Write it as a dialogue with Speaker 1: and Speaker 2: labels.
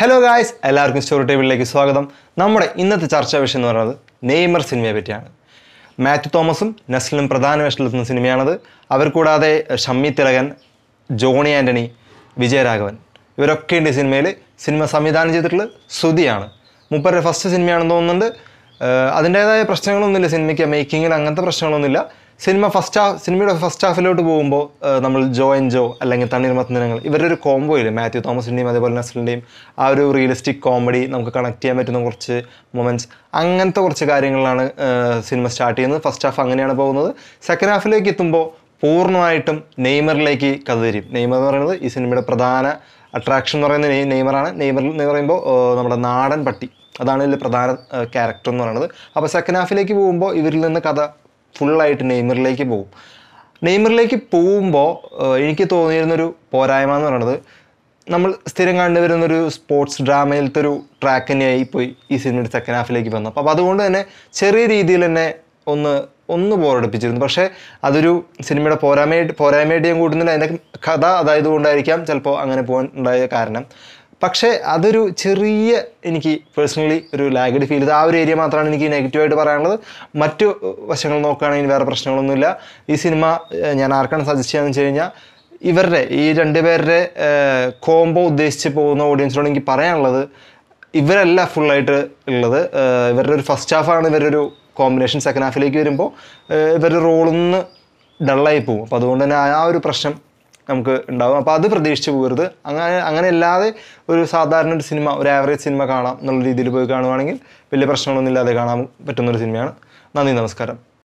Speaker 1: hello guys എല്ലാവർക്കും story ടേബിളിലേക്ക് സ്വാഗതം നമ്മുടെ ഇന്നത്തെ ചർച്ചാ വിഷയം എന്ന് പറയുന്നത് നെയ്മർ സിനിമയെ പറ്റിയാണ് മാത്യു തോമസും നസ്ലിനും പ്രധാന വേഷത്തിലെത്തുന്ന സിനിമയാണത് അവർ കൂടാതെ ഷമ്മി തിലകൻ ജോണി ആൻ്റണി വിജയരാഘവൻ ഇവരൊക്കെ ഉണ്ട് സിനിമയിൽ സിനിമ സംവിധാനം ചെയ്തിട്ടുള്ള ശ്രുതിയാണ് മുപ്പരുടെ ഫസ്റ്റ് സിനിമയാണെന്ന് തോന്നുന്നുണ്ട് അതിൻ്റേതായ പ്രശ്നങ്ങളൊന്നുമില്ല സിനിമയ്ക്ക് മേക്കിങ്ങിൽ അങ്ങനത്തെ പ്രശ്നങ്ങളൊന്നുമില്ല സിനിമ ഫസ്റ്റ് ഹാഫ് സിനിമയുടെ ഫസ്റ്റ് ഹാഫിലോട്ട് പോകുമ്പോൾ നമ്മൾ ജോ ആൻഡ് ജോ അല്ലെങ്കിൽ തണ്ണീർമത്തനങ്ങൾ ഇവരുടെ ഒരു കോംബോയിൽ മാത്യു തോമസിൻ്റെയും അതേപോലെ നസ്ലിൻ്റെയും ആ ഒരു റിയലിസ്റ്റിക് കോമഡി നമുക്ക് കണക്ട് ചെയ്യാൻ പറ്റുന്ന കുറച്ച് മൊമെൻറ്റ്സ് അങ്ങനത്തെ കുറച്ച് കാര്യങ്ങളിലാണ് സിനിമ സ്റ്റാർട്ട് ചെയ്യുന്നത് ഫസ്റ്റ് ഹാഫ് അങ്ങനെയാണ് പോകുന്നത് സെക്കൻഡ് ഹാഫിലേക്ക് എത്തുമ്പോൾ പൂർണ്ണമായിട്ടും നെയ്മറിലേക്ക് കഥ തരും നെയ്മർ എന്ന് പറയുന്നത് ഈ സിനിമയുടെ പ്രധാന അട്രാക്ഷൻ എന്ന് പറയുന്നത് നെയ് നെയ്മറാണ് നെയ്മർ എന്ന് പറയുമ്പോൾ നമ്മുടെ നാടൻ പട്ടി അതാണ് ഇതിൽ പ്രധാന ക്യാരക്ടർ എന്ന് പറയുന്നത് അപ്പോൾ സെക്കൻഡ് ഹാഫിലേക്ക് പോകുമ്പോൾ ഇവരിൽ നിന്ന് കഥ ഫുള്ളായിട്ട് നെയ്മറിലേക്ക് പോകും നെയ്മറിലേക്ക് പോകുമ്പോൾ എനിക്ക് തോന്നിയിരുന്നൊരു പോരായ്മ എന്ന് പറയുന്നത് നമ്മൾ സ്ഥിരം കണ്ടുവരുന്നൊരു സ്പോർട്സ് ഡ്രാമയിലത്തെ ഒരു ട്രാക്ക് തന്നെയായി പോയി ഈ സിനിമയുടെ സെക്കൻഡ് ഹാഫിലേക്ക് വന്നു അപ്പോൾ അതുകൊണ്ട് തന്നെ ചെറിയ രീതിയിൽ തന്നെ ഒന്ന് ഒന്ന് ബോറടിപ്പിച്ചിരുന്നു പക്ഷേ അതൊരു സിനിമയുടെ പോരായ്മ പോരായ്മയായിട്ട് ഞാൻ കൂട്ടുന്നില്ല അതിൻ്റെ കഥ അതായത് കൊണ്ടായിരിക്കാം ചിലപ്പോൾ അങ്ങനെ പോകാൻ ഉണ്ടായ കാരണം പക്ഷേ അതൊരു ചെറിയ എനിക്ക് പേഴ്സണലി ഒരു ലാഗഡ് ഫീൽ ചെയ്ത് ആ ഒരു ഏരിയ മാത്രമാണ് എനിക്ക് നെഗറ്റീവായിട്ട് പറയാനുള്ളത് മറ്റു വശങ്ങൾ നോക്കുകയാണെങ്കിൽ വേറെ പ്രശ്നങ്ങളൊന്നുമില്ല ഈ സിനിമ ഞാൻ ആർക്കാണ് സജസ്റ്റ് ചെയ്യാന്ന് വെച്ച് കഴിഞ്ഞാൽ ഇവരുടെ ഈ രണ്ടുപേരുടെ കോംബോ ഉദ്ദേശിച്ച് പോകുന്ന ഓഡിയൻസിനോട് എനിക്ക് പറയാനുള്ളത് ഇവരല്ല ഫുള്ളായിട്ട് ഉള്ളത് ഇവരുടെ ഒരു ഫസ്റ്റ് ഹാഫാണ് ഇവരുടെ ഒരു കോമ്പിനേഷൻ സെക്കൻഡ് ഹാഫിലേക്ക് വരുമ്പോൾ ഇവരുടെ റോളൊന്ന് ഡള്ളായി പോകും അപ്പോൾ അതുകൊണ്ട് തന്നെ ആ ഒരു പ്രശ്നം നമുക്ക് ഉണ്ടാകും അപ്പോൾ അത് പ്രതീക്ഷിച്ച് പോകരുത് അങ്ങനെ അങ്ങനെയല്ലാതെ ഒരു സാധാരണ ഒരു സിനിമ ഒരു ആവറേജ് സിനിമ കാണാം എന്നുള്ള രീതിയിൽ പോയി കാണുവാണെങ്കിൽ വലിയ പ്രശ്നങ്ങളൊന്നും ഇല്ലാതെ കാണാൻ പറ്റുന്നൊരു സിനിമയാണ് നന്ദി നമസ്കാരം